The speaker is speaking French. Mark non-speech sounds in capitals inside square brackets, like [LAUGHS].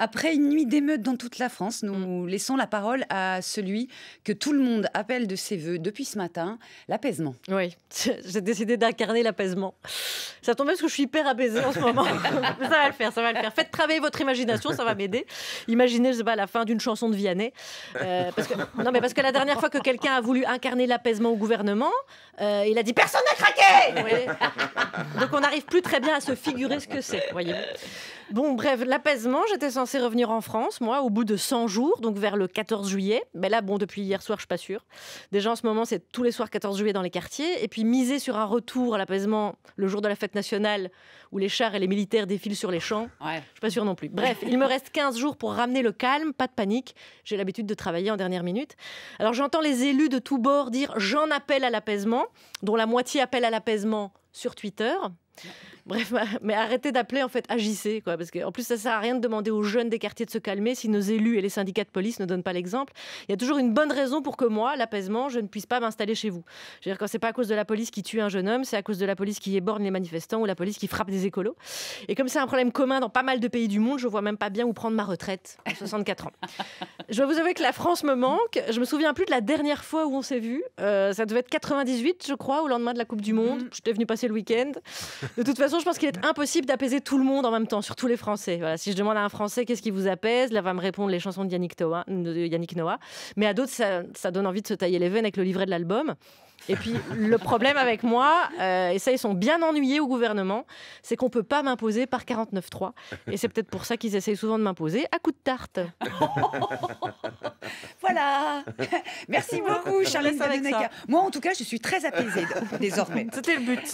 Après une nuit d'émeute dans toute la France, nous mm. laissons la parole à celui que tout le monde appelle de ses voeux depuis ce matin, l'apaisement. Oui, [LAUGHS] j'ai décidé d'incarner l'apaisement. Ça tombe bien parce que je suis hyper apaisée en ce moment. [LAUGHS] ça va le faire, ça va le faire. Faites travailler votre imagination, ça va m'aider. Imaginez, je sais pas, la fin d'une chanson de Vianney. Euh, parce que, non, mais parce que la dernière fois que quelqu'un a voulu incarner l'apaisement au gouvernement, euh, il a dit personne n'a craqué. Donc on n'arrive plus très bien à se figurer ce que c'est, voyez. Bon, bref, l'apaisement, j'étais censée revenir en France, moi, au bout de 100 jours, donc vers le 14 juillet. Mais là, bon, depuis hier soir, je suis pas sûre. Déjà, en ce moment, c'est tous les soirs 14 juillet dans les quartiers. Et puis, miser sur un retour à l'apaisement le jour de la fête nationale, où les chars et les militaires défilent sur les champs, ouais. je suis pas sûre non plus. Bref, il me reste 15 jours pour ramener le calme, pas de panique. J'ai l'habitude de travailler en dernière minute. Alors, j'entends les élus de tous bords dire « j'en appelle à l'apaisement », dont la moitié appelle à l'apaisement sur Twitter. Bref, [LAUGHS] mais arrêtez d'appeler, en fait, agissez. Quoi, parce qu'en plus, ça ne sert à rien de demander aux jeunes des quartiers de se calmer si nos élus et les syndicats de police ne donnent pas l'exemple. Il y a toujours une bonne raison pour que moi, l'apaisement, je ne puisse pas m'installer chez vous. Je veux dire, quand c'est pas à cause de la police qui tue un jeune homme, c'est à cause de la police qui éborne les manifestants ou la police qui frappe des écolos. Et comme c'est un problème commun dans pas mal de pays du monde, je vois même pas bien où prendre ma retraite à 64 [LAUGHS] ans. Je dois vous avouer que la France me manque. Je me souviens plus de la dernière fois où on s'est vu. Euh, ça devait être 98, je crois, au lendemain de la Coupe du Monde. Mm. J'étais venu passer le week-end. De toute façon, je pense qu'il est impossible d'apaiser tout le monde en même temps, sur tous les Français. Voilà, si je demande à un Français qu'est-ce qui vous apaise, là va me répondre les chansons de Yannick, Noah. Mais à d'autres, ça, donne envie de se tailler les veines avec le livret de l'album. Et puis le problème avec moi, euh, et ça ils sont bien ennuyés au gouvernement, c'est qu'on peut pas m'imposer par 49.3. Et c'est peut-être pour ça qu'ils essayent souvent de m'imposer à coup de tarte. [LAUGHS] voilà. Merci beaucoup Charlotte Moi en tout cas, je suis très apaisée [LAUGHS] désormais. C'était le but.